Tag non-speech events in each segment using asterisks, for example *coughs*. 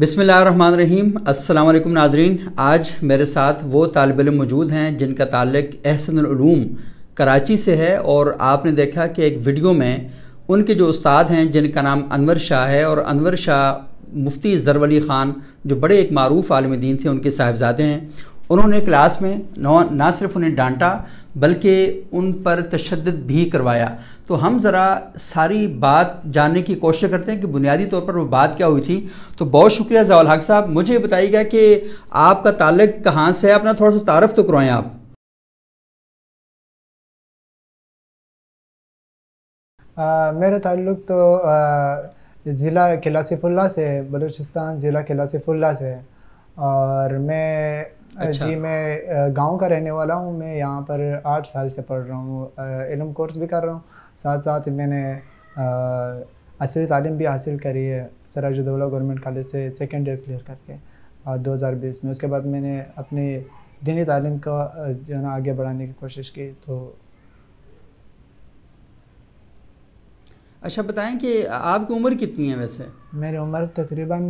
बिसमीम अल्लाम नाजरीन आज मेरे साथ वो तालब इम मौजूद हैं जिनका ताल्लक अहसनूम कराची से है और आपने देखा कि एक वीडियो में उनके जो उस्ताद हैं जिनका नाम अनवर शाह है और अनवर शाह मुफ्ती जरवली ख़ान जो बड़े एक मरूफ आलम दीन थे उनके साहबजादे हैं उन्होंने क्लास में ना सिर्फ उन्हें डांटा बल्कि उन पर तशद भी करवाया तो हम ज़रा सारी बात जानने की कोशिश करते हैं कि बुनियादी तौर पर वो बात क्या हुई थी तो बहुत शुक्रिया जवाल हक साहब मुझे बताइएगा कि आपका ताल्लक कहाँ से है अपना थोड़ा सा तारफ़ तो करवाएँ आप आ, मेरा ताल्लुक तो आ, ज़िला किला सिफुल्ला से बलूचिस्तान ज़िला किला सिफुल्ला से और मैं अच्छा। जी मैं गांव का रहने वाला हूँ मैं यहाँ पर आठ साल से पढ़ रहा हूँ इलम कोर्स भी कर रहा हूँ साथ साथ मैंने असली तालीम भी हासिल करी है सराजुद्दौला गवर्नमेंट कॉलेज से सेकेंड ईयर क्लियर करके दो हज़ार बीस में उसके बाद मैंने अपनी दीनी तालीम का जो है ना आगे बढ़ाने की कोशिश की तो अच्छा बताएं कि आपकी उम्र कितनी है वैसे मेरी उम्र तकरीबन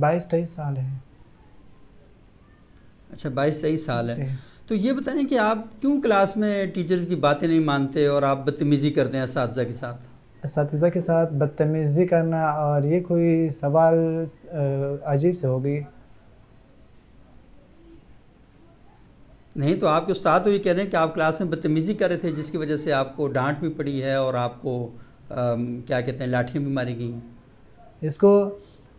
बाईस तेईस साल है अच्छा बाईस तेईस साल है तो ये बताएं कि आप क्यों क्लास में टीचर्स की बातें नहीं मानते और आप बदतमीज़ी करते हैं इस के साथ इस के साथ बदतमीज़ी करना और ये कोई सवाल अजीब से होगी नहीं तो आपके उस्ताद तो ये कह रहे हैं कि आप क्लास में बदतमीज़ी कर रहे थे जिसकी वजह से आपको डांट भी पड़ी है और आपको आ, क्या कहते हैं लाठियाँ भी मारी गई हैं इसको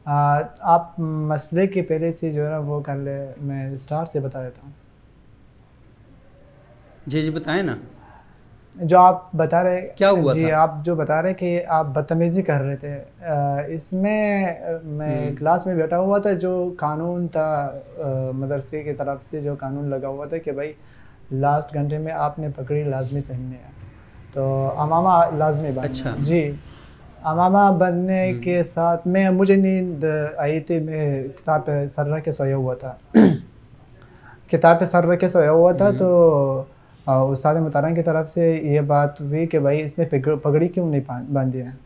आप मसले के पहले से जो है ना वो कल मैं स्टार्ट से बता देता हूँ जी जी बताएं ना जो आप बता रहे क्या हुआ जी था? आप जो बता रहे कि आप बदतमीज़ी कर रहे थे इसमें मैं हम्म। क्लास में बैठा हुआ था जो कानून था मदरसे की तरफ से जो कानून लगा हुआ था कि भाई लास्ट घंटे में आपने पकड़ी लाजमी पहनने तो अमामा लाजमी अच्छा जी अमामा बनने हम्म। के साथ मैं मुझे नींद आई थी मैं किताब पे सर रख के सोया हुआ था *clears throat* किताब पे सर रख के सोया हुआ था हम्म। तो उस्ताद मुतारा की तरफ से ये बात हुई कि भाई इसने पगड़ी क्यों नहीं बांधी है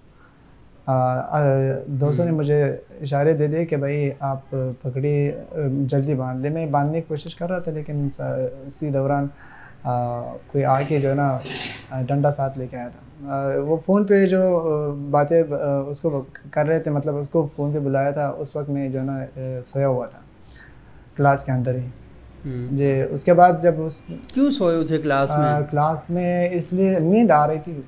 दोस्तों ने हम्म। मुझे इशारे दे दिए कि भाई आप पगड़ी जल्दी बांध दें मैं बांधने की कोशिश कर रहा था लेकिन इसी दौरान कोई आके जो है ना डंडा साथ लेके आया था वो फ़ोन पे जो बातें उसको कर रहे थे मतलब उसको फ़ोन पे बुलाया था उस वक्त मैं जो है ना सोया हुआ था क्लास के अंदर ही हम्म। जी उसके बाद जब उस क्यों सोए हुए थे क्लास में आ, क्लास में इसलिए नींद आ रही थी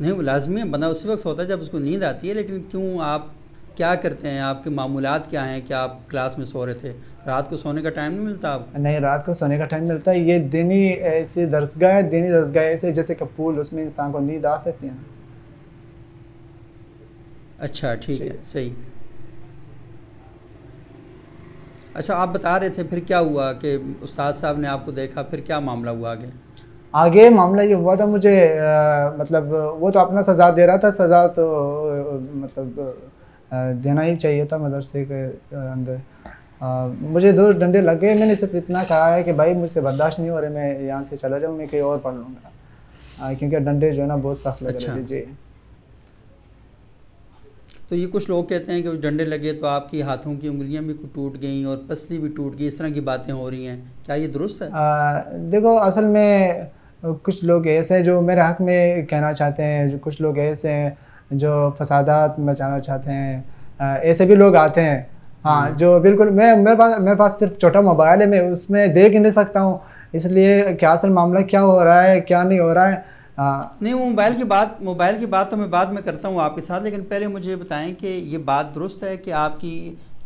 नहीं वो लाजमी बना उसी वक्त सोता है जब उसको नींद आती है लेकिन क्यों आप क्या करते हैं आपके मामूलत क्या हैं क्या आप क्लास में सो रहे थे रात को सोने का टाइम नहीं मिलता आप नहीं रात को सोने का टाइम मिलता है ये दिन ही दरसगाह है दिन ही दरसगाह ऐसे जैसे कपूल उसमें इंसान को नींद आ सकती है अच्छा ठीक है सही अच्छा आप बता रहे थे फिर क्या हुआ कि उस्ताद साहब ने आपको देखा फिर क्या मामला हुआ आगे आगे मामला ये हुआ था मुझे आ, मतलब वो तो अपना सज़ा दे रहा था सज़ा तो मतलब देना ही चाहिए था मदरसे के अंदर मुझे दो डंडे लग गए मैंने सिर्फ इतना कहा है कि भाई मुझसे बर्दाश्त नहीं हो रहा मैं यहाँ से चला जाऊँ मैं कहीं और पढ़ लूँगा क्योंकि डंडे जो है ना बहुत सख्त लग रहे अच्छा। जी तो ये कुछ लोग कहते हैं कि डंडे लगे तो आपकी हाथों की उंगलियां भी टूट गई और पसली भी टूट गई इस तरह की बातें हो रही हैं क्या ये दुरुस्त है आ, देखो असल में कुछ लोग ऐसे हैं जो मेरे हक में कहना चाहते हैं कुछ लोग ऐसे हैं जो फसादात मचाना चाहते हैं ऐसे भी लोग आते हैं हाँ हम्म। जो बिल्कुल मैं मेरे पास मेरे पास सिर्फ छोटा मोबाइल है मैं उसमें देख नहीं सकता हूँ इसलिए क्या असल मामला क्या हो रहा है क्या नहीं हो रहा है आ, हाँ। नहीं वो मोबाइल की बात मोबाइल की बात तो मैं बाद में करता हूँ आपके साथ लेकिन पहले मुझे बताएं कि ये बात दुरुस्त है कि आपकी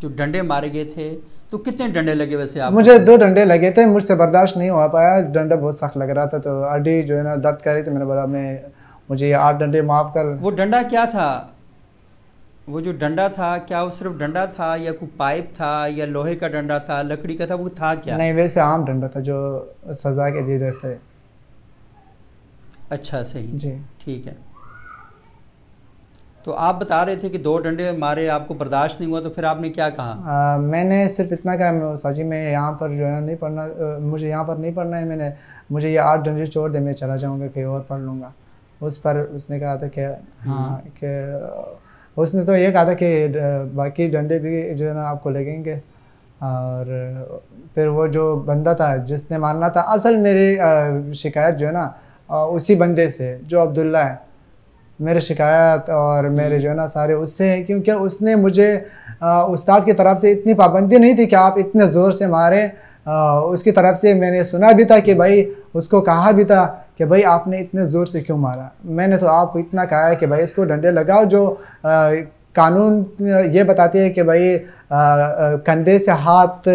जो डंडे मारे गए थे तो कितने डंडे लगे वैसे आप मुझे दो डंडे लगे थे मुझसे बर्दाश्त नहीं हो पाया डंडा बहुत सख्त लग रहा था तो अड्डी जो है ना दर्द कर रही थी मैंने बोला मैं मुझे आप डंडे माफ कर वो डंडा क्या था वो जो डंडा था क्या वो सिर्फ डंडा था या कोई पाइप था या लोहे का डंडा था लकड़ी का था वो था क्या नहीं वैसे आम डंडा था जो सजा के लिए रहते हैं अच्छा सही जी ठीक है तो आप बता रहे थे कि दो डंडे मारे आपको बर्दाश्त नहीं हुआ तो फिर आपने क्या कहा आ, मैंने सिर्फ इतना कहा साजी मैं यहाँ पर जो है नहीं पढ़ना मुझे यहाँ पर नहीं पढ़ना है मैंने मुझे ये आठ डंडे छोड़ दे मैं चला जाऊँगा कहीं और पढ़ लूँगा उस पर उसने कहा था कि हम्म। हाँ कि उसने तो ये कहा था कि बाकी डंडे भी जो है ना आपको लगेंगे और फिर वो जो बंदा था जिसने मारना था असल मेरी शिकायत जो है ना उसी बंदे से जो अब्दुल्ला है मेरे शिकायत और मेरे हम्म। जो है ना सारे उससे हैं क्योंकि उसने मुझे उस्ताद की तरफ से इतनी पाबंदी नहीं थी कि आप इतने ज़ोर से मारें उसकी तरफ से मैंने सुना भी था कि भाई उसको कहा भी था कि भाई आपने इतने ज़ोर से क्यों मारा मैंने तो आपको इतना कहा है कि भाई इसको डंडे लगाओ जो आ, कानून ये बताती है कि भाई कंधे से हाथ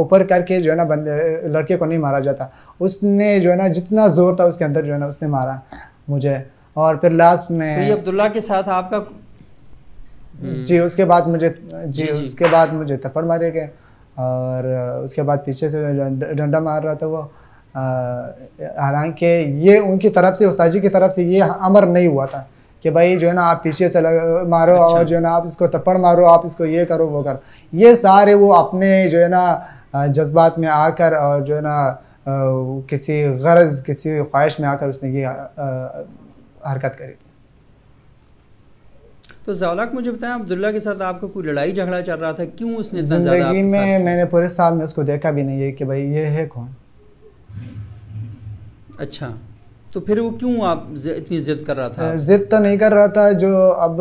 ऊपर करके जो है ना बंदे लड़के को नहीं मारा जाता उसने जो है ना जितना जोर था उसके अंदर जो है ना उसने मारा मुझे और फिर लास्ट में तो ये अब्दुल्ला के साथ आपका हम्म। जी उसके बाद मुझे जी, जी, जी उसके बाद मुझे थप्पड़ मारे गए और उसके बाद पीछे से डंडा मार रहा था वो हालांकि ये उनकी तरफ से उस्ताद की तरफ से ये अमर नहीं हुआ था कि भाई जो है ना आप पीछे से मारो अच्छा। और जो है ना आप इसको थप्पड़ मारो आप इसको ये करो वो करो ये सारे वो अपने जो है ना जज्बात में आकर और जो है ना किसी गर्ज किसी ख्वाहिश में आकर उसने ये हरकत करी थी तो जौलाक मुझे बताएं अब्दुल्ला के साथ आपका कोई लड़ाई झगड़ा चल रहा था क्यों उसने जिंदगी में मैंने पूरे साल में उसको देखा भी नहीं है कि भाई ये है कौन अच्छा तो फिर वो क्यों आप इतनी जिद कर रहा था जिद तो नहीं कर रहा था जो अब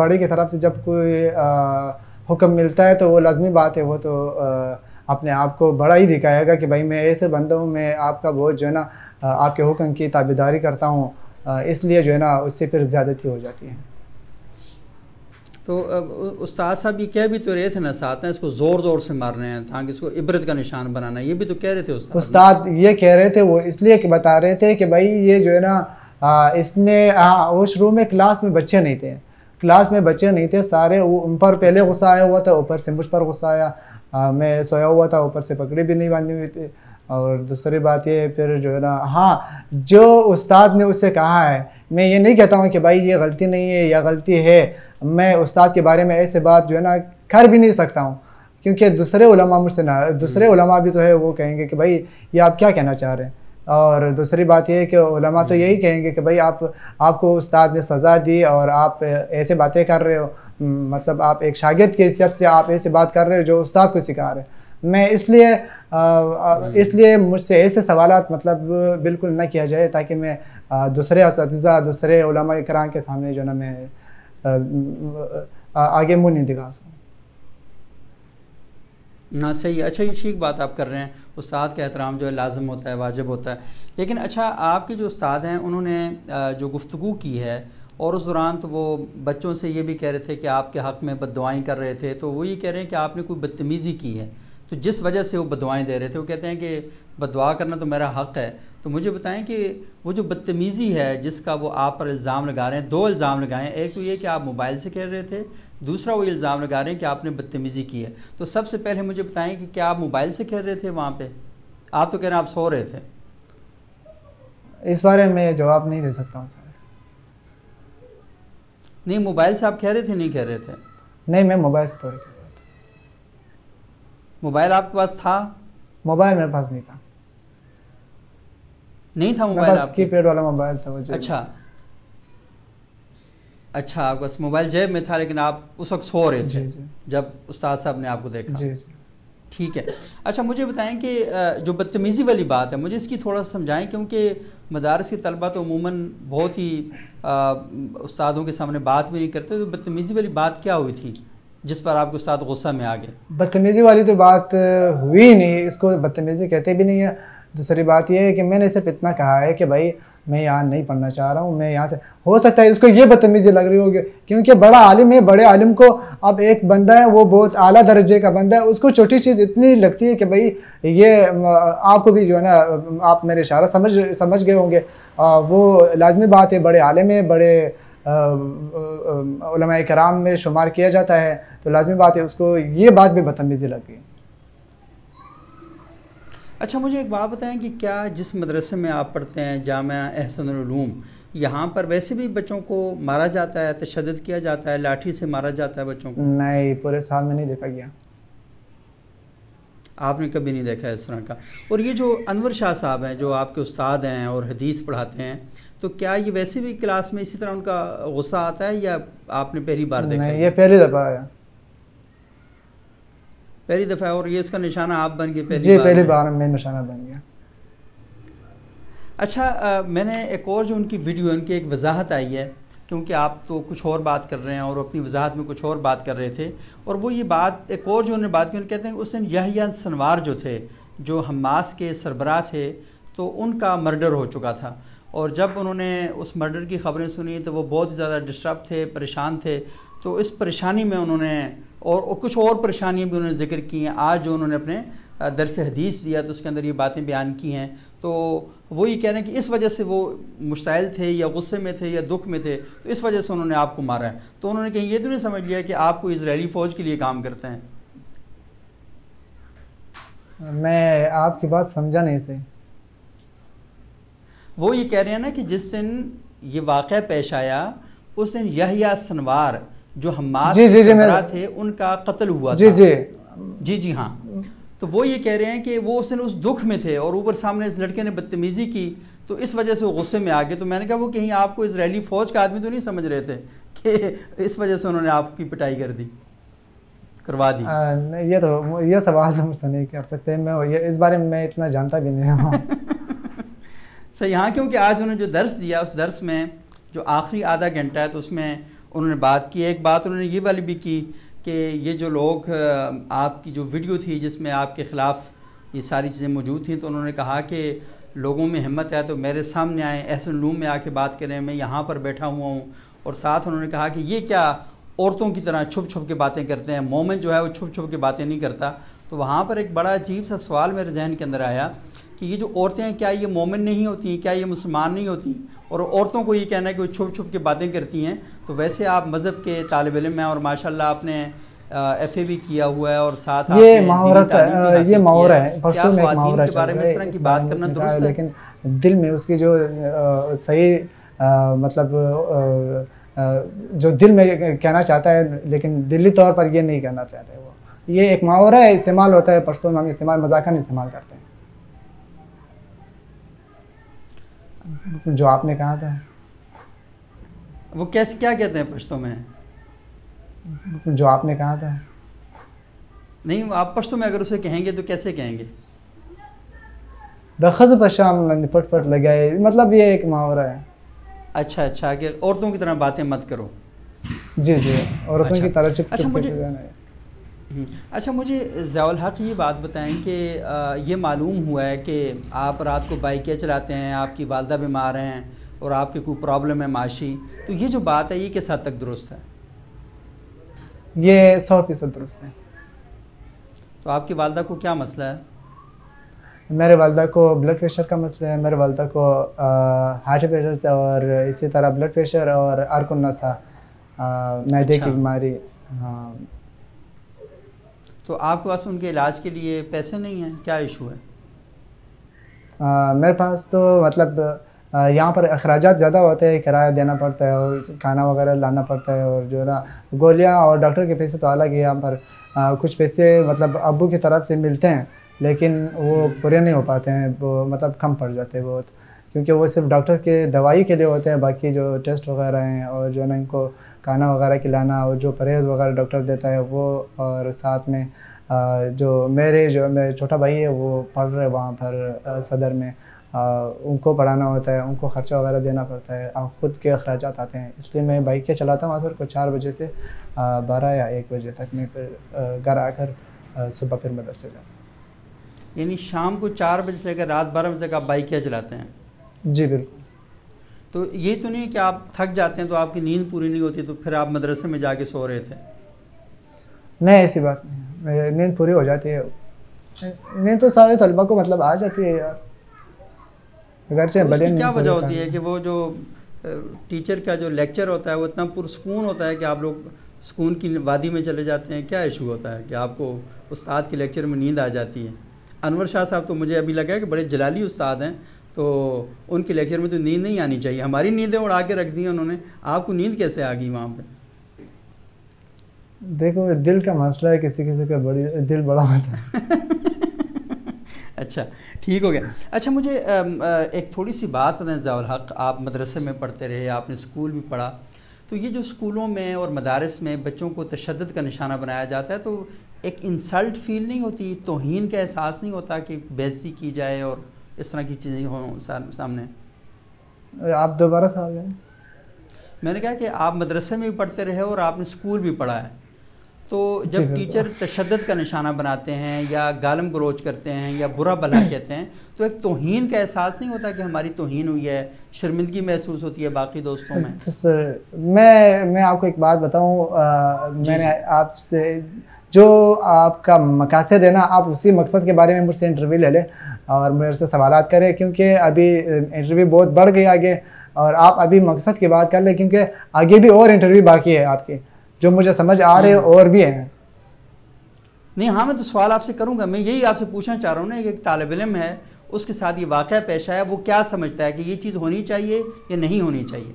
बड़े की तरफ से जब कोई हुक्म मिलता है तो वो लाजमी बात है वो तो अपने आप को बड़ा ही दिखाएगा कि भाई मैं ऐसे बंदा हूँ मैं आपका बहुत जो है ना आपके हुक्म की ताबेदारी करता हूँ इसलिए जो है ना उससे फिर ज़्यादती हो जाती है तो उस्ताद साहब ये कह भी तो रहे थे ना साथ इसको ज़ोर ज़ोर से मारने हैं ताकि इसको इबरत का निशान बनाना ये भी तो कह रहे थे उस्ताद उस्ताद ये कह रहे थे वो इसलिए कि बता रहे थे कि भाई ये जो है ना इसने उस वो शुरू में क्लास में बच्चे नहीं थे क्लास में बच्चे नहीं थे सारे उन पर पहले गुस्सा आया हुआ था ऊपर से मुझ पर गुस्सा आया मैं सोया हुआ था ऊपर से पकड़ी भी नहीं बांधी हुई थी और दूसरी बात ये फिर जो है ना हाँ जो उस्ताद ने उसे कहा है मैं ये नहीं कहता हूँ कि भाई ये गलती नहीं है या गलती है मैं उस्ताद के बारे में ऐसे बात जो है ना कर भी नहीं सकता हूँ क्योंकि दूसरे उलमा मुझसे ना दूसरे हम्म। उलमा भी तो है वो कहेंगे कि भाई ये आप क्या कहना चाह रहे हैं और दूसरी बात यह है कि उलमा तो यही हम्म। कहेंगे कि भाई आप आपको उस्ताद ने सज़ा दी और आप ऐसे बातें कर रहे हो हम्म, मतलब आप एक शागिद की हैसियत से आप ऐसे बात कर रहे हो जो उस्ताद को सिखा रहे हैं मैं इसलिए इसलिए मुझसे ऐसे सवाल मतलब बिल्कुल ना किया जाए ताकि मैं दूसरे इस दूसरे उलमा कराम के सामने जो ना मैं आगे मुँह नहीं दिखा सकूँ ना सही अच्छा ये ठीक बात आप कर रहे हैं उस्ताद का एहतराम जो है लाजम होता है वाजिब होता है लेकिन अच्छा आपके जो उस्ताद हैं उन्होंने जो गुफ्तु की है और उस दौरान तो वो बच्चों से ये भी कह रहे थे कि आपके हक़ में बद कर रहे थे तो वो ये कह रहे हैं कि आपने कोई बदतमीज़ी की है तो जिस वजह से वो बदवाएँ दे रहे थे वो कहते हैं कि बदवा करना तो मेरा हक़ है तो मुझे बताएं कि वो जो बदतमीज़ी है जिसका वो आप पर इल्ज़ाम लगा रहे हैं दो इल्ज़ाम लगाएं एक तो ये कि आप मोबाइल से कह रहे थे दूसरा वो इल्ज़ाम लगा रहे हैं कि आपने बदतमीज़ी की है तो सबसे पहले मुझे बताएं कि क्या आप मोबाइल से कह रहे थे वहाँ पर आप तो कह रहे हैं आप सो रहे थे इस बारे में जवाब नहीं दे सकता हूँ सर नहीं मोबाइल से आप कह रहे थे नहीं कह रहे थे नहीं मैं मोबाइल से थोड़ी मोबाइल आपके पास था मोबाइल मेरे पास नहीं था नहीं था मोबाइल पेड वाला मोबाइल था मुझे अच्छा अच्छा पास मोबाइल जेब में था लेकिन आप उस वक्त सो रहे थे जब उस्ताद साहब ने आपको देखा जी जी ठीक है अच्छा मुझे बताएं कि जो बदतमीज़ी वाली बात है मुझे इसकी थोड़ा समझाएं क्योंकि मदारस के तलबा तो अमूमन बहुत ही उस्तादों के सामने बात भी नहीं करते तो बदतमीज़ी वाली बात क्या हुई थी जिस पर आपके साथ गुस्सा में आ गए बदतमीज़ी वाली तो बात हुई नहीं इसको बदतमीज़ी कहते भी नहीं है दूसरी बात यह है कि मैंने सिर्फ इतना कहा है कि भाई मैं यहाँ नहीं पढ़ना चाह रहा हूँ मैं यहाँ से हो सकता है इसको ये बदतमीज़ी लग रही होगी क्योंकि बड़ा आलिम है बड़े आलिम को अब एक बंदा है वो बहुत आला दर्जे का बंदा है उसको छोटी चीज़ इतनी लगती है कि भाई ये आपको भी जो है ना आप मेरे इशारा समझ समझ गए होंगे वो लाजमी बात है बड़े आलिम है बड़े कराम में शुमार किया जाता है तो लाजमी बात है उसको ये बात भी बदतमीज़ी लगी अच्छा मुझे एक बात बताएं कि क्या जिस मदरसे में आप पढ़ते हैं जाम एहसनूम यहाँ पर वैसे भी बच्चों को मारा जाता है तशद किया जाता है लाठी से मारा जाता है बच्चों को नहीं पूरे साल में नहीं देखा गया आपने कभी नहीं देखा इस तरह का और ये जो अनवर शाह साहब हैं जो आपके उस्ताद हैं और हदीस पढ़ाते हैं तो क्या ये वैसे भी क्लास में इसी तरह उनका गुस्सा आता है या आपने पहली बार देखा नहीं ये पहली दफ़ा आया पहली दफ़ा और ये इसका निशाना आप बन गए पहली जी बार पहली बार मैं निशाना बन गया अच्छा आ, मैंने एक और जो उनकी वीडियो उनकी एक वजाहत आई है क्योंकि आप तो कुछ और बात कर रहे हैं और अपनी वजाहत में कुछ और बात कर रहे थे और वो ये बात एक और जो उन्होंने बात की कहते हैं उस दिन यहिया सनवार जो थे जो हमास के सरबरा थे तो उनका मर्डर हो चुका था और जब उन्होंने उस मर्डर की खबरें सुनी तो वो बहुत ही ज़्यादा डिस्टर्ब थे परेशान थे तो इस परेशानी में उन्होंने और, कुछ और परेशानियाँ भी उन्होंने जिक्र की हैं आज जो उन्होंने अपने दरस हदीस दिया तो उसके अंदर ये बातें बयान की हैं तो वो ये कह रहे हैं कि इस वजह से वो मुश्तल थे या गुस्से में थे या दुख में थे तो इस वजह से उन्होंने आपको मारा है तो उन्होंने कहीं ये तो नहीं समझ लिया कि आपको इसराइली फ़ौज के लिए काम करते हैं मैं आपकी बात समझा नहीं सही वो ये कह रहे हैं ना कि जिस दिन ये वाक़ पेश आया उस दिन यहिया सनवार जो हम जी, जी, जी, थे उनका कत्ल हुआ जी, जी जी जी हाँ तो वो ये कह रहे हैं कि वो उस दिन उस दुख में थे और ऊपर सामने इस लड़के ने बदतमीज़ी की तो इस वजह से वो गुस्से में आ गए तो मैंने कहा वो कहीं आपको इसराइली फ़ौज का आदमी तो नहीं समझ रहे थे कि इस वजह से उन्होंने आपकी पिटाई कर दी करवा दी आ, ये तो ये सवाल तो मुझसे नहीं कर सकते मैं ये इस बारे में मैं इतना जानता भी नहीं हूँ *laughs* सर यहाँ क्योंकि आज उन्होंने जो दर्स दिया उस दर्श में जो आखिरी आधा घंटा है तो उसमें उन्होंने बात की एक बात उन्होंने ये वाली भी की कि ये जो लोग आपकी जो वीडियो थी जिसमें आपके ख़िलाफ़ ये सारी चीज़ें मौजूद थी तो उन्होंने कहा कि लोगों में हिम्मत है तो मेरे सामने आए ऐसे लूम में आके बात करें मैं यहाँ पर बैठा हुआ हूँ और साथ उन्होंने कहा कि ये क्या औरतों की तरह छुप छुप के बातें करते हैं मोमेंट जो है वो छुप छुप के बातें नहीं करता तो वहाँ पर एक बड़ा अजीब सा सवाल मेरे जहन के अंदर आया कि ये जो औरतें हैं क्या ये मोमिन नहीं होती क्या ये मुसलमान नहीं होती और औरतों को ये कहना है कि वो छुप छुप के बातें करती हैं तो वैसे आप मज़हब के तालब इम हैं और माशाल्लाह आपने एफ ए भी किया हुआ है और साथ ये महावरत ये माहौरा है बात करना दुरुस्त है लेकिन दिल में उसकी जो सही मतलब जो दिल में कहना चाहता है लेकिन दिल्ली तौर पर ये नहीं कहना चाहते वो ये एक माहौरा है इस्तेमाल होता है पश्तो में हम इस्तेमाल मजाकन इस्तेमाल करते हैं जो आपने कहा था वो कैसे क्या कहते हैं पश्तो में जो आपने कहा था नहीं आप पश्तो में अगर उसे कहेंगे तो कैसे कहेंगे दखज पशाम निपट पट लगाए मतलब ये एक मुहावरा है अच्छा अच्छा कि औरतों की तरह बातें मत करो जी जी औरतों अच्छा, की तरह चुप अच्छा, चुप मुझे, हम्म। अच्छा मुझे जवल हक ये बात बताएं कि ये मालूम हुआ है कि आप रात को क्या चलाते हैं आपकी वालदा बीमार हैं और आपके कोई प्रॉब्लम है माशी तो ये जो बात है ये किस हद तक दुरुस्त है ये सौ फीसद दुरुस्त है तो आपकी वालदा को क्या मसला है मेरे वालदा को ब्लड प्रेशर का मसला है मेरे वालदा को हार्ट पेशेंस और इसी तरह ब्लड प्रेशर और आरकुन्नसा अच्छा। मैदे अच्छा। की बीमारी हाँ तो आपके पास उनके इलाज के लिए पैसे नहीं हैं क्या इशू है आ, मेरे पास तो मतलब यहाँ पर अखराज ज़्यादा होते हैं किराया देना पड़ता है और खाना वगैरह लाना पड़ता है और जो है ना गोलियाँ और डॉक्टर के पैसे तो अलग है यहाँ पर आ, कुछ पैसे मतलब अबू की तरफ से मिलते हैं लेकिन वो हम्म। पूरे नहीं हो पाते हैं वो मतलब कम पड़ जाते हैं बहुत क्योंकि वो सिर्फ डॉक्टर के दवाई के लिए होते हैं बाकी जो टेस्ट वगैरह हैं और जो है ना इनको खाना वगैरह खिलाना और जो परहेज़ वगैरह डॉक्टर देता है वो और साथ में जो मेरे जो मेरे छोटा भाई है वो पढ़ रहे वहाँ पर सदर में उनको पढ़ाना होता है उनको ख़र्चा वगैरह देना पड़ता है और ख़ुद के अखराज आते हैं इसलिए मैं बाइक के चलाता हूँ आसर को चार बजे से बारह या एक बजे तक मैं फिर घर आकर सुबह फिर मदरसे जाता हूँ यानी शाम को चार बजे से लेकर रात बारह बजे तक आप बाइक क्या चलाते हैं जी बिल्कुल तो ये तो नहीं कि आप थक जाते हैं तो आपकी नींद पूरी नहीं होती तो फिर आप मदरसे में जाके सो रहे थे नहीं ऐसी बात नहीं नींद पूरी हो जाती है नींद तो सारे तलबा को मतलब आ जाती है यार अगरचे तो क्या वजह होती है कि वो जो टीचर का जो लेक्चर होता है वो इतना पुरस्कून होता है कि आप लोग सुकून की वादी में चले जाते हैं क्या इशू होता है कि आपको उस्ताद के लेक्चर में नींद आ जाती है अनवर शाह साहब तो मुझे अभी लगा कि बड़े जलाली उस्ताद हैं तो उनके लेक्चर में तो नींद नहीं आनी चाहिए हमारी नींदें उड़ा के रख दी उन्होंने आपको नींद कैसे आ गई वहाँ पर देखो दिल का मसला है किसी किसी का बड़ी दिल बड़ा होता है *laughs* अच्छा ठीक हो गया अच्छा मुझे एक थोड़ी सी बात बताएं जवाल हक आप मदरसे में पढ़ते रहे आपने स्कूल भी पढ़ा तो ये जो स्कूलों में और मदारस में बच्चों को तशद का निशाना बनाया जाता है तो एक इंसल्ट फील नहीं होती तोहन का एहसास नहीं होता कि बेजती की जाए और इस तरह की चीज़ें हो सामने आप दोबारा सवाल करें मैंने कहा कि आप मदरसे में भी पढ़ते रहे और आपने स्कूल भी पढ़ा है तो जब टीचर तशद का निशाना बनाते हैं या गालम गलोच करते हैं या बुरा भला *coughs* कहते हैं तो एक तोहन का एहसास नहीं होता कि हमारी तोहन हुई है शर्मिंदगी महसूस होती है बाकी दोस्तों में तो सर मैं मैं आपको एक बात बताऊं मैंने आपसे जो आपका मकासद है ना आप उसी मकसद के बारे में मुझसे इंटरव्यू ले लें और मेरे से सवाल करें क्योंकि अभी इंटरव्यू बहुत बढ़ गई आगे और आप अभी मकसद की बात कर लें क्योंकि आगे भी और इंटरव्यू बाकी है आपके जो मुझे समझ आ रहे हम्म। और भी हैं नहीं हाँ मैं तो सवाल आपसे करूँगा मैं यही आपसे पूछना चाह रहा हूँ ना एक तालब इम है उसके साथ ये वाक़ पेश आया वो क्या समझता है कि ये चीज़ होनी चाहिए या नहीं होनी चाहिए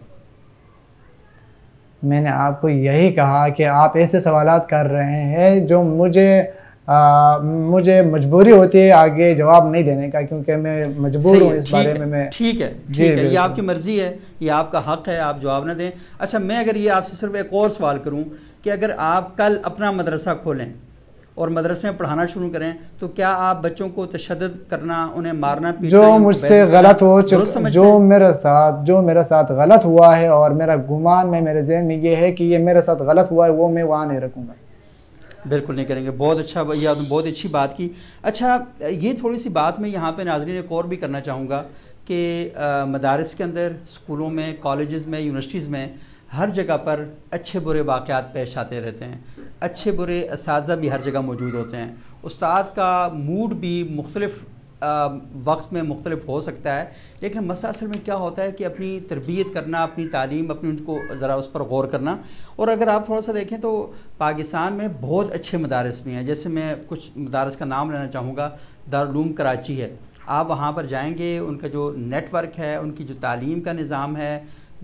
मैंने आपको यही कहा कि आप ऐसे सवाल कर रहे हैं जो मुझे आ, मुझे मजबूरी होती है आगे जवाब नहीं देने का क्योंकि मैं मजबूर हूँ इस बारे में मैं ठीक है ठीक है ये आपकी मर्ज़ी है ये आपका हक़ है आप जवाब ना दें अच्छा मैं अगर ये आपसे सिर्फ एक और सवाल करूँ कि अगर आप कल अपना मदरसा खोलें और मदरसे में पढ़ाना शुरू करें तो क्या आप बच्चों को तशद करना उन्हें मारना जो मुझसे गलत हो चुका जो मेरे साथ जो मेरे साथ गलत हुआ है और मेरा गुमान में मेरे जहन में ये है कि ये मेरे साथ गलत हुआ है वो मैं वहाँ नहीं रखूँगा बिल्कुल नहीं करेंगे बहुत अच्छा भैया आपने बहुत अच्छी बात की अच्छा ये थोड़ी सी बात मैं यहाँ पे नाजरीन एक और भी करना चाहूँगा कि मदारस के अंदर स्कूलों में कॉलेज़ में यूनिवर्सिटीज़ में हर जगह पर अच्छे बुरे वाक़ पेश आते रहते हैं अच्छे बुरे इस भी हर जगह मौजूद होते हैं उस्ताद का मूड भी मुख्तलफ वक्त में मुख्तलिफ हो सकता है लेकिन मसा असल में क्या होता है कि अपनी तरबियत करना अपनी तालीम अपनी उनको ज़रा उस पर गौर करना और अगर आप थोड़ा सा देखें तो पाकिस्तान में बहुत अच्छे मदारस भी हैं जैसे मैं कुछ मदारस का नाम लेना चाहूँगा दारूम कराची है आप वहाँ पर जाएँगे उनका जो नेटवर्क है उनकी जो तालीम का निज़ाम है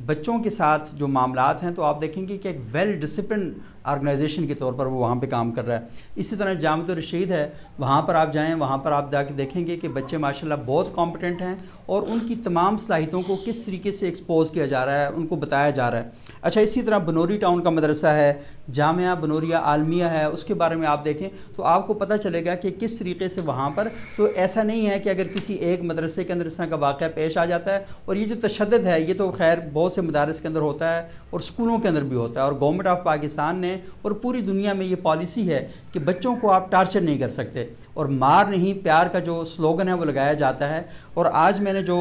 बच्चों के साथ जो मामला हैं तो आप देखेंगे कि एक वेल डिसिप्लिन ऑर्गेनाइजेशन के तौर पर वो वहाँ पे काम कर रहा है इसी तरह जामत रशीद है वहाँ पर आप जाएँ वहाँ पर आप जाके देखेंगे कि बच्चे माशाल्लाह बहुत कॉम्पिटेंट हैं और उनकी तमाम सलाहितों को किस तरीके से एक्सपोज किया जा रहा है उनको बताया जा रहा है अच्छा इसी तरह बनोरी टाउन का मदरसा है जामिया बनोरिया आलमिया है उसके बारे में आप देखें तो आपको पता चलेगा कि किस तरीके से वहाँ पर तो ऐसा नहीं है कि अगर किसी एक मदरसे के अंदर इस तरह का वाक़ पेश आ जाता है और ये जो तशद है ये तो खैर बहुत से मदारस के अंदर होता है और स्कूलों के अंदर भी होता है और गवर्नमेंट ऑफ पाकिस्तान ने हैं और पूरी दुनिया में ये पॉलिसी है कि बच्चों को आप टार्चर नहीं कर सकते और मार नहीं प्यार का जो स्लोगन है वो लगाया जाता है और आज मैंने जो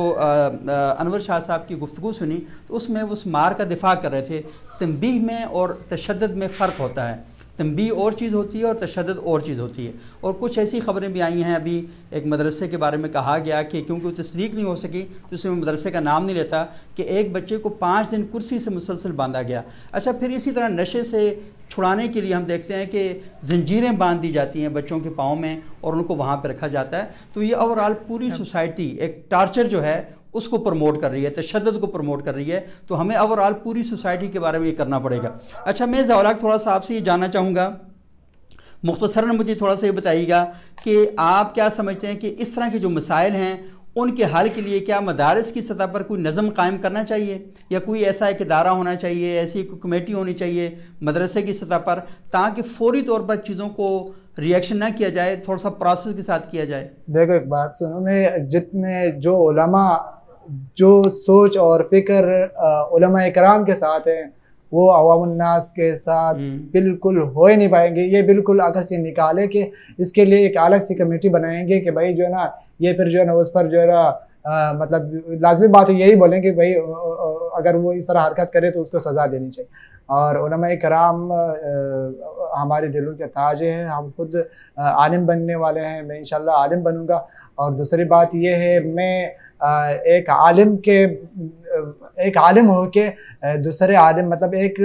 अनवर शाह साहब की गुफ्तु सुनी तो उसमें उस मार का दिफा कर रहे थे तमबीह में और तशद में फ़र्क होता है तंबी और चीज़ होती है और तशद और चीज़ होती है और कुछ ऐसी ख़बरें भी आई हैं अभी एक मदरसे के बारे में कहा गया कि क्योंकि वो तस्दीक नहीं हो सकी तो उसमें मदरसे का नाम नहीं लेता कि एक बच्चे को पाँच दिन कुर्सी से मुसलसल बांधा गया अच्छा फिर इसी तरह नशे से छुड़ाने के लिए हम देखते हैं कि जंजीरें बांध दी जाती हैं बच्चों के पाँव में और उनको वहाँ पर रखा जाता है तो ये ओवरऑल पूरी सोसाइटी एक टार्चर जो है उसको प्रमोट कर रही है तशद को प्रमोट कर रही है तो हमें ओवरऑल पूरी सोसाइटी के बारे में ये करना पड़ेगा अच्छा मैं जवालाक थोड़ा सा आपसे ये जानना चाहूँगा मुख्तसरा मुझे थोड़ा सा ये बताइएगा कि आप क्या समझते हैं कि इस तरह के जो मसाइल हैं उनके हल के लिए क्या मदारस की सतह पर कोई नज़म कायम करना चाहिए या कोई ऐसा एक अदारा होना चाहिए ऐसी कोई कमेटी होनी चाहिए मदरसे की सतह पर ताकि फौरी तौर पर चीज़ों को रिएक्शन ना किया जाए थोड़ा सा प्रोसेस के साथ किया जाए देखो एक बात सुनो मैं जितने जो उलमा जो सोच और फिक्र उलमा कराम के साथ हैं वो अवामनास के साथ हम्म। बिल्कुल हो ही नहीं पाएंगे ये बिल्कुल अगर से निकाले कि इसके लिए एक अलग सी कमेटी बनाएंगे कि भाई जो है ना ये फिर जो है ना उस पर जो है ना मतलब लाजमी बात यही बोलें कि भाई अगर वो इस तरह हरकत करे तो उसको सज़ा देनी चाहिए और कराम हमारे दिलों के ताजे हैं हम खुद आलिम बनने वाले हैं मैं इन आलिम बनूँगा और दूसरी बात यह है मैं एक आलिम के एक आलिम हो के दूसरे आलिम मतलब एक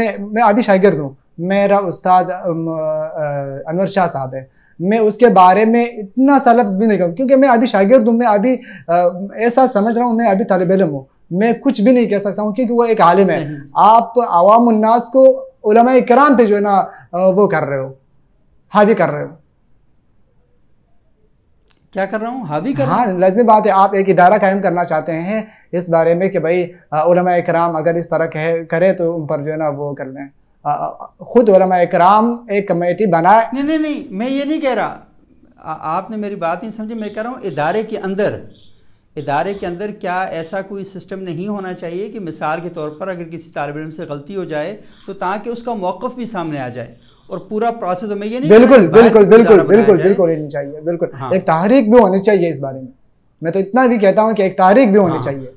मैं मैं अभी शागिर्द हूँ मेरा उस्ताद अनवर शाह साहब है मैं उसके बारे में इतना सा लफ्ज़ भी नहीं कहूँ क्योंकि मैं अभी शागिर्द हूँ मैं अभी ऐसा समझ रहा हूँ मैं अभी तालब इलम हूँ मैं कुछ भी नहीं कह सकता हूँ क्योंकि वो एक आलिम है आप आवाम उन्नास को कराम पे जो है ना वो कर रहे हो हावी कर रहे हो क्या कर रहा हूँ हावी कर हाँ लाजमी बात है आप एक इदारा कायम करना चाहते हैं इस बारे में कि भाई कराम अगर इस तरह कहे करे तो उन पर जो है ना वो कर लें खुद कराम एक कमेटी बनाए नहीं नहीं नहीं मैं ये नहीं कह रहा आ, आपने मेरी बात नहीं समझी मैं कह रहा हूँ इदारे के अंदर इदारे के अंदर क्या ऐसा कोई सिस्टम नहीं होना चाहिए कि मिसाल के तौर पर अगर किसी तालब इम से गलती हो जाए तो ताकि उसका मौक़ भी सामने आ जाए और पूरा प्रोसेस हमें ये नहीं बिल्कुल बिल्कुल बिल्कुल बिल्कुल बिल्कुल नहीं चाहिए बिल्कुल हाँ। एक तहरीक भी होनी चाहिए इस बारे में मैं तो इतना भी कहता हूँ कि एक तारीख भी होनी हाँ। चाहिए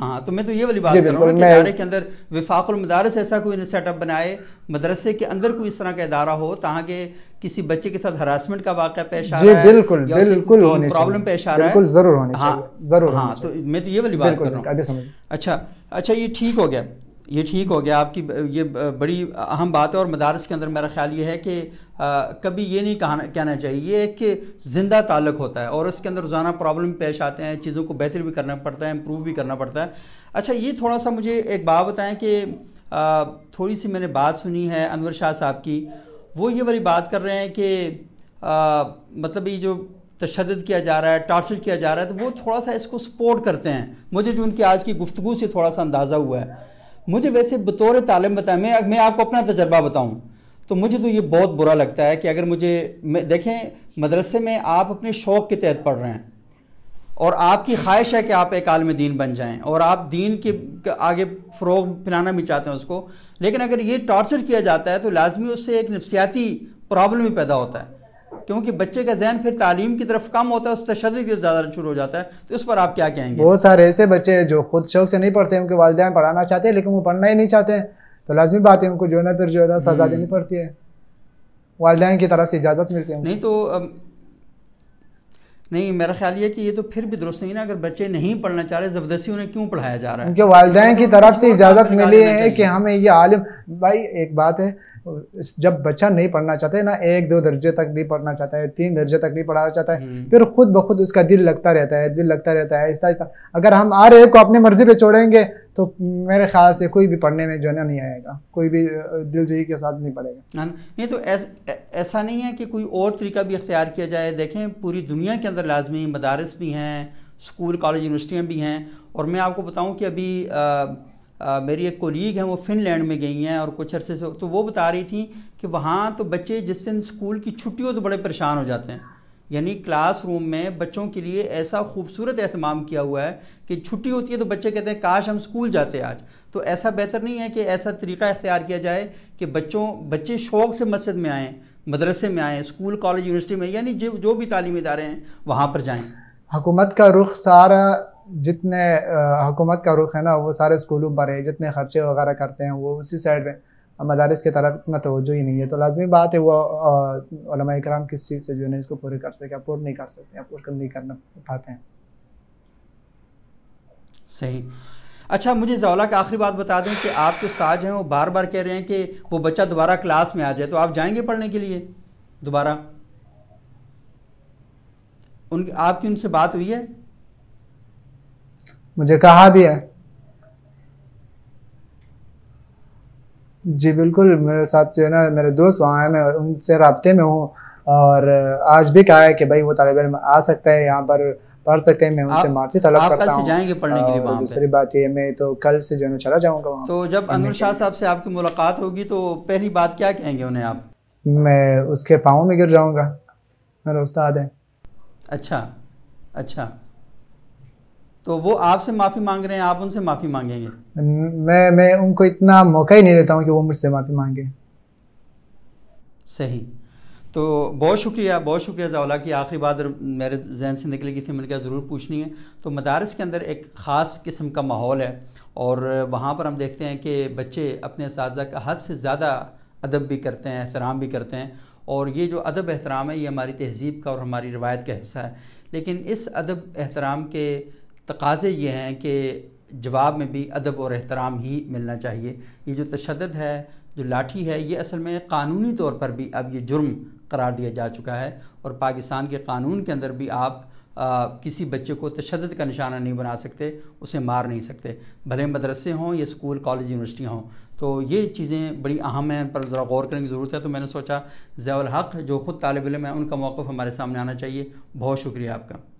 हाँ तो मैं तो ये वाली बात कर रहा हूँ कि इदारे के अंदर विफाकुल मदारस ऐसा कोई सेटअप बनाए मदरसे के अंदर कोई इस तरह का इदारा हो ताकि किसी बच्चे के साथ हरासमेंट का वाक़ पेश आ रहा है बिल्कुल बिल्कुल प्रॉब्लम पेश आ रहा है जरूर होने हाँ जरूर हाँ तो मैं तो ये वाली बात कर रहा हूँ अच्छा अच्छा ये ठीक हो गया ये ठीक हो गया आपकी ये बड़ी अहम बात है और मदारस के अंदर मेरा ख्याल ये है कि आ, कभी ये नहीं कहना कहना चाहिए ये एक ज़िंदा ताल्लुक होता है और उसके अंदर रोज़ाना प्रॉब्लम पेश आते हैं चीज़ों को बेहतर भी करना पड़ता है इम्प्रूव भी करना पड़ता है अच्छा ये थोड़ा सा मुझे एक बात बताएं कि आ, थोड़ी सी मैंने बात सुनी है अनवर शाह साहब की वो ये वाली बात कर रहे हैं कि आ, मतलब ये जो तशद किया जा रहा है टार्चर किया जा रहा है तो वो थोड़ा सा इसको सपोर्ट करते हैं मुझे जो उनकी आज की गुफ्तु से थोड़ा सा अंदाज़ा हुआ है मुझे वैसे बतौर तालिम बताएं मैं मैं आपको अपना तजर्बा बताऊँ तो मुझे तो ये बहुत बुरा लगता है कि अगर मुझे देखें मदरसे में आप अपने शौक़ के तहत पढ़ रहे हैं और आपकी ख्वाहिश है कि आप एक आलम दीन बन जाएं और आप दीन के आगे फ़रोग फैलाना भी चाहते हैं उसको लेकिन अगर ये टॉर्चर किया जाता है तो लाजमी उससे एक नफसियाती प्रॉब्लम भी पैदा होता है क्योंकि बच्चे का जहन फिर तालीम की तरफ कम होता है उस तशद के ज़्यादा शुरू हो जाता है तो इस पर आप क्या कहेंगे बहुत सारे ऐसे बच्चे हैं जो खुद शौक से नहीं पढ़ते उनके वालदेन पढ़ाना चाहते हैं लेकिन वो पढ़ना ही नहीं चाहते हैं तो लाजमी बात है उनको जो है ना फिर जो है ना सज़ा हम्म। देनी पड़ती है वालदे की तरह से इजाज़त मिलती है नहीं तो नहीं मेरा ख्याल ये कि ये तो फिर भी दुरुस्त नहीं ना अगर बच्चे नहीं पढ़ना चाह रहे ज़बरदस्ती उन्हें क्यों पढ़ाया जा रहा है उनके वालदेन की तरफ से इजाज़त मिली है कि हमें ये आलिम भाई एक बात है जब बच्चा नहीं पढ़ना चाहता है ना एक दो दर्जे तक नहीं पढ़ना चाहता है तीन दर्जे तक नहीं पढ़ाना चाहता है हम्म। फिर खुद ब खुद उसका दिल लगता रहता है दिल लगता रहता है आहिस्ता आहिस्ता अगर हम आ रहे को अपनी मर्जी पे छोड़ेंगे तो मेरे ख्याल से कोई भी पढ़ने में जो है ना नहीं आएगा कोई भी दिलजोई के साथ नहीं पढ़ेगा नहीं तो ऐसा ऐसा नहीं है कि कोई और तरीका भी अख्तियार किया जाए देखें पूरी दुनिया के अंदर लाजमी मदारस भी हैं स्कूल कॉलेज यूनिवर्सिटियाँ भी हैं और मैं आपको बताऊँ कि अभी आ, आ, मेरी एक कोलीग हैं वो फिनलैंड में गई हैं और कुछ अरसे से तो वो बता रही थी कि वहाँ तो बच्चे जिस दिन स्कूल की छुट्टी हो तो बड़े परेशान हो जाते हैं यानी क्लासरूम में बच्चों के लिए ऐसा खूबसूरत एहतमाम किया हुआ है कि छुट्टी होती है तो बच्चे कहते हैं काश हम स्कूल जाते आज तो ऐसा बेहतर नहीं है कि ऐसा तरीका इख्तियार किया जाए कि बच्चों बच्चे शौक़ से मस्जिद में आएँ मदरसे में आएँ स्कूल कॉलेज यूनिवर्सिटी में यानी जो जो भी तालीमी इदारे हैं वहाँ पर जाएँ हुकूमत का रुख सारा जितने हुकूमत का रुख है ना वो सारे स्कूलों पर है जितने खर्चे वगैरह करते हैं वो उसी साइड में मदारस की तरफ इतना तोज्जो ही नहीं है तो लाजमी बात है वो कराम किस चीज़ से जो है इसको पूरे कर सके या नहीं कर सकते या पूरा नहीं करना पाते हैं सही अच्छा मुझे जौला का आखिरी बात बता दें कि आप जो साज हैं वो बार बार कह रहे हैं कि वो बच्चा दोबारा क्लास में आ जाए तो आप जाएंगे पढ़ने के लिए दोबारा उन आपकी उनसे बात हुई है मुझे कहा भी है जी बिल्कुल मेरे साथ जो है ना मेरे दोस्त वहाँ हैं मैं उनसे रबते में हूँ और आज भी कहा है कि भाई वो तालब इम आ सकता है यहाँ पर पढ़ सकते हैं मैं उनसे माफ़ी तलब करता हूँ जाएंगे पढ़ने के लिए वहाँ दूसरी बात ये मैं तो कल से जो है ना चला जाऊँगा वहाँ तो जब अनवर शाह साहब से आपकी मुलाकात होगी तो पहली बात क्या कहेंगे उन्हें आप मैं उसके पाँव में गिर जाऊँगा मेरा उस्ताद है अच्छा अच्छा तो वो आपसे माफ़ी मांग रहे हैं आप उनसे माफ़ी मांगेंगे मैं मैं उनको इतना मौका ही नहीं देता हूँ कि वो मुझसे माफ़ी मांगे सही तो बहुत शुक्रिया बहुत शुक्रिया जवाला की आखिरी बात मेरे जहन से निकली गई थी मैंने कहा ज़रूर पूछनी है तो मदारस के अंदर एक ख़ास किस्म का माहौल है और वहाँ पर हम देखते हैं कि बच्चे अपने इस का हद से ज़्यादा अदब भी करते हैं एहतराम भी करते हैं और ये जो अदब एहतराम है ये हमारी तहजीब का और हमारी रवायत का हिस्सा है लेकिन इस अदब एहतराम के तकाज़े ये हैं कि जवाब में भी अदब और एहतराम ही मिलना चाहिए ये जो तशद है जो लाठी है ये असल में कानूनी तौर पर भी अब ये जुर्म करार दिया जा चुका है और पाकिस्तान के कानून के अंदर भी आप आ, किसी बच्चे को तशद का निशाना नहीं बना सकते उसे मार नहीं सकते भले मदरसे हों या स्कूल कॉलेज यूनिवर्सिटियाँ हों तो ये चीज़ें बड़ी अहम हैं पर ज़रा गौर करने की ज़रूरत है तो मैंने सोचा जैल हक़ जो ख़ुद तालब इम है उनका मौक़ हमारे सामने आना चाहिए बहुत शुक्रिया आपका